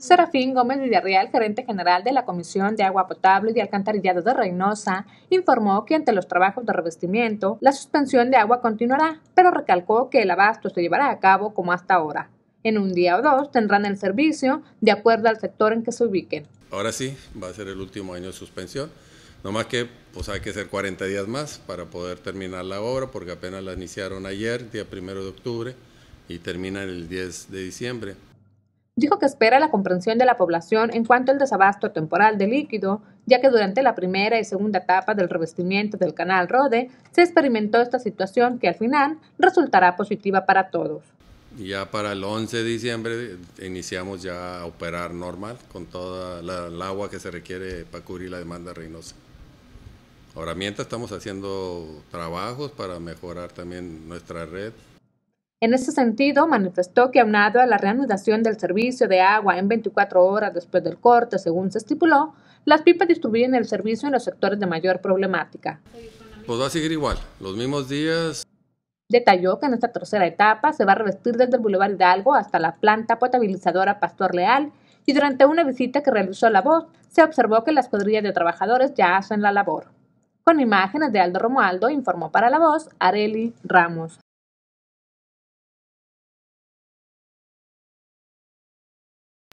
Serafín Gómez Villarreal, gerente general de la Comisión de Agua Potable y de Alcantarillado de Reynosa, informó que ante los trabajos de revestimiento, la suspensión de agua continuará, pero recalcó que el abasto se llevará a cabo como hasta ahora. En un día o dos tendrán el servicio de acuerdo al sector en que se ubiquen. Ahora sí, va a ser el último año de suspensión. No más que pues hay que hacer 40 días más para poder terminar la obra, porque apenas la iniciaron ayer, día primero de octubre, y terminan el 10 de diciembre dijo que espera la comprensión de la población en cuanto al desabasto temporal de líquido, ya que durante la primera y segunda etapa del revestimiento del canal Rode se experimentó esta situación que al final resultará positiva para todos. Ya para el 11 de diciembre iniciamos ya a operar normal con toda la, el agua que se requiere para cubrir la demanda de Reynosa. Ahora mientras estamos haciendo trabajos para mejorar también nuestra red en ese sentido, manifestó que aunado a la reanudación del servicio de agua en 24 horas después del corte, según se estipuló, las pipas distribuyen el servicio en los sectores de mayor problemática. Pues va a seguir igual, los mismos días. Detalló que en esta tercera etapa se va a revestir desde el Boulevard Hidalgo hasta la planta potabilizadora Pastor Leal y durante una visita que realizó la voz se observó que las cuadrillas de trabajadores ya hacen la labor. Con imágenes de Aldo Romualdo, informó para la voz Areli Ramos.